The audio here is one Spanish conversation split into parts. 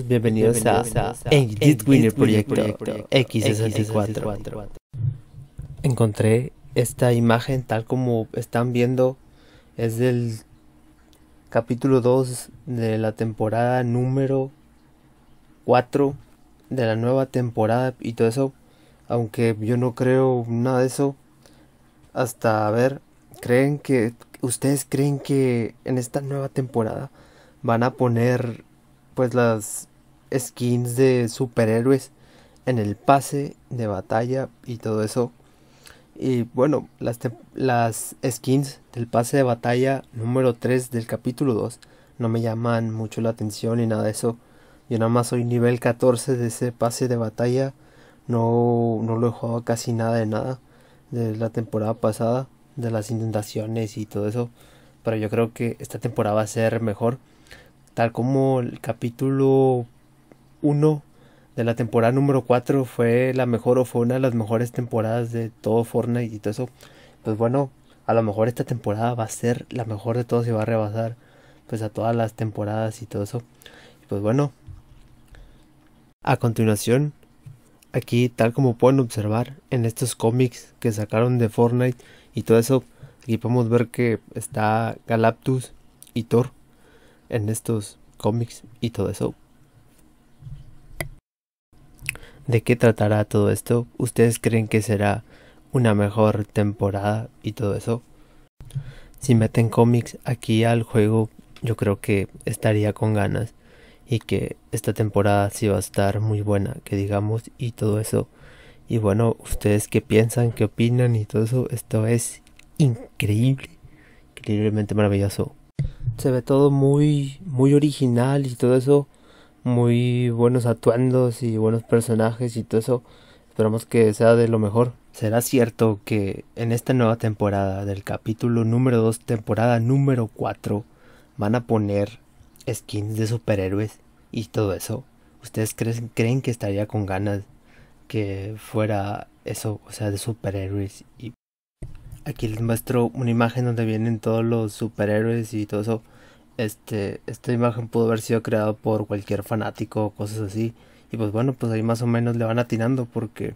Pues bienvenidos, a, a Winner Proyecto, X64. Encontré esta imagen tal como están viendo. Es del capítulo 2 de la temporada número 4 de la nueva temporada y todo eso. Aunque yo no creo nada de eso. Hasta ver, ¿creen que ustedes creen que en esta nueva temporada van a poner pues las skins de superhéroes en el pase de batalla y todo eso. Y bueno, las, las skins del pase de batalla número 3 del capítulo 2 no me llaman mucho la atención ni nada de eso. Yo nada más soy nivel 14 de ese pase de batalla. No, no lo he jugado casi nada de nada de la temporada pasada, de las inundaciones y todo eso. Pero yo creo que esta temporada va a ser mejor. Tal como el capítulo uno de la temporada número 4 fue la mejor o fue una de las mejores temporadas de todo Fortnite y todo eso, pues bueno, a lo mejor esta temporada va a ser la mejor de todos y va a rebasar pues a todas las temporadas y todo eso. Y pues bueno, a continuación, aquí tal como pueden observar en estos cómics que sacaron de Fortnite y todo eso, aquí podemos ver que está Galactus y Thor en estos cómics y todo eso de qué tratará todo esto. ¿Ustedes creen que será una mejor temporada y todo eso? Si meten cómics aquí al juego, yo creo que estaría con ganas y que esta temporada sí va a estar muy buena, que digamos, y todo eso. Y bueno, ustedes qué piensan, qué opinan y todo eso, esto es increíble, increíblemente maravilloso. Se ve todo muy, muy original y todo eso muy buenos atuendos y buenos personajes y todo eso. Esperamos que sea de lo mejor. ¿Será cierto que en esta nueva temporada del capítulo número 2, temporada número 4, van a poner skins de superhéroes y todo eso? ¿Ustedes creen, creen que estaría con ganas que fuera eso, o sea, de superhéroes? Y aquí les muestro una imagen donde vienen todos los superhéroes y todo eso este, esta imagen pudo haber sido creada por cualquier fanático o cosas así. Y pues bueno, pues ahí más o menos le van atinando porque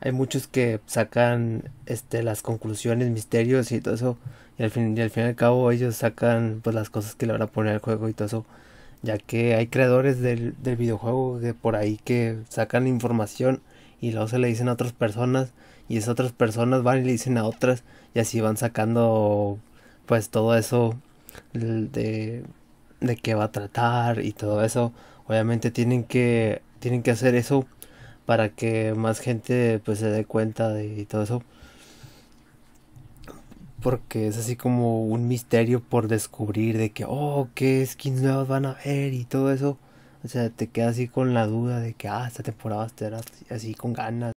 hay muchos que sacan este, las conclusiones, misterios y todo eso. Y al, fin, y al fin al cabo ellos sacan pues las cosas que le van a poner al juego y todo eso. Ya que hay creadores del, del videojuego que por ahí que sacan información y luego se le dicen a otras personas y esas otras personas van y le dicen a otras y así van sacando pues todo eso de, de qué va a tratar y todo eso. Obviamente tienen que, tienen que hacer eso para que más gente pues se dé cuenta de todo eso. Porque es así como un misterio por descubrir de que, oh, qué skins nuevas van a ver y todo eso. O sea, te quedas así con la duda de que, ah, esta temporada estar así con ganas.